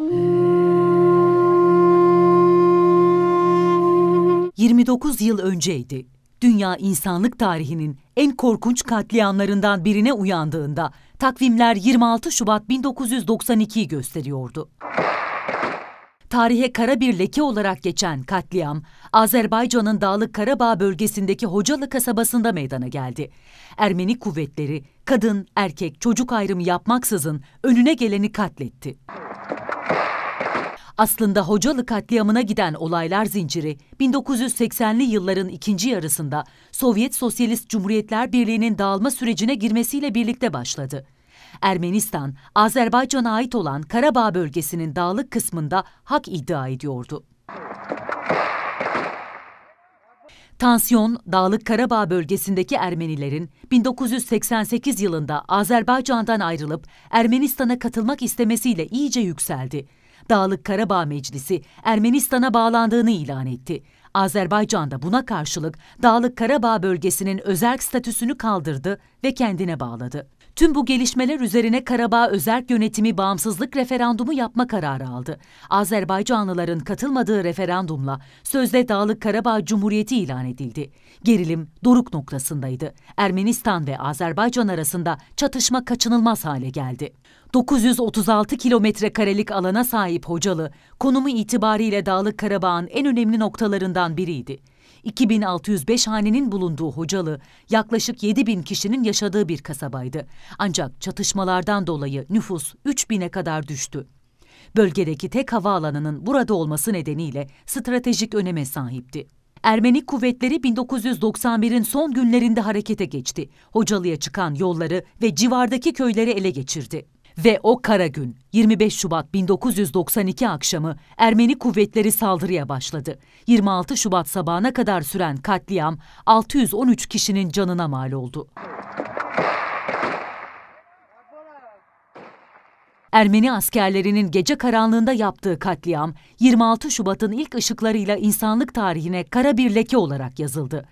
29 yıl önceydi. Dünya insanlık tarihinin en korkunç katliamlarından birine uyandığında takvimler 26 Şubat 1992'yi gösteriyordu. Tarihe kara bir leke olarak geçen katliam, Azerbaycan'ın Dağlık Karabağ bölgesindeki Hocalı kasabasında meydana geldi. Ermeni kuvvetleri kadın, erkek, çocuk ayrımı yapmaksızın önüne geleni katletti. Aslında Hocalı katliamına giden olaylar zinciri 1980'li yılların ikinci yarısında Sovyet Sosyalist Cumhuriyetler Birliği'nin dağılma sürecine girmesiyle birlikte başladı. Ermenistan, Azerbaycan'a ait olan Karabağ bölgesinin dağlık kısmında hak iddia ediyordu. Tansiyon, Dağlık Karabağ bölgesindeki Ermenilerin 1988 yılında Azerbaycan'dan ayrılıp Ermenistan'a katılmak istemesiyle iyice yükseldi. Dağlık Karabağ Meclisi Ermenistan'a bağlandığını ilan etti. Azerbaycan da buna karşılık Dağlık Karabağ bölgesinin özerk statüsünü kaldırdı ve kendine bağladı. Tüm bu gelişmeler üzerine Karabağ Özerk Yönetimi bağımsızlık referandumu yapma kararı aldı. Azerbaycanlıların katılmadığı referandumla sözde Dağlık Karabağ Cumhuriyeti ilan edildi. Gerilim doruk noktasındaydı. Ermenistan ve Azerbaycan arasında çatışma kaçınılmaz hale geldi. 936 kilometre karelik alana sahip Hocalı, konumu itibariyle Dağlık Karabağ'ın en önemli noktalarından biriydi. 2605 hanenin bulunduğu Hocalı, yaklaşık 7000 kişinin yaşadığı bir kasabaydı. Ancak çatışmalardan dolayı nüfus 3000'e kadar düştü. Bölgedeki tek havaalanının burada olması nedeniyle stratejik öneme sahipti. Ermeni kuvvetleri 1991'in son günlerinde harekete geçti. Hocalı'ya çıkan yolları ve civardaki köyleri ele geçirdi. Ve o kara gün 25 Şubat 1992 akşamı Ermeni kuvvetleri saldırıya başladı. 26 Şubat sabahına kadar süren katliam 613 kişinin canına mal oldu. Ermeni askerlerinin gece karanlığında yaptığı katliam 26 Şubat'ın ilk ışıklarıyla insanlık tarihine kara bir leke olarak yazıldı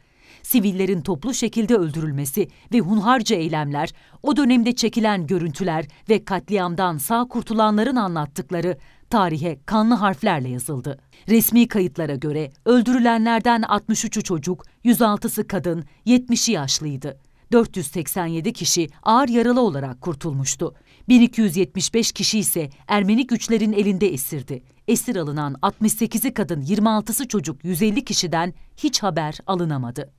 sivillerin toplu şekilde öldürülmesi ve hunharca eylemler, o dönemde çekilen görüntüler ve katliamdan sağ kurtulanların anlattıkları tarihe kanlı harflerle yazıldı. Resmi kayıtlara göre öldürülenlerden 63'ü çocuk, 106'sı kadın, 70'i yaşlıydı. 487 kişi ağır yaralı olarak kurtulmuştu. 1275 kişi ise Ermeni güçlerin elinde esirdi. Esir alınan 68'i kadın, 26'sı çocuk 150 kişiden hiç haber alınamadı.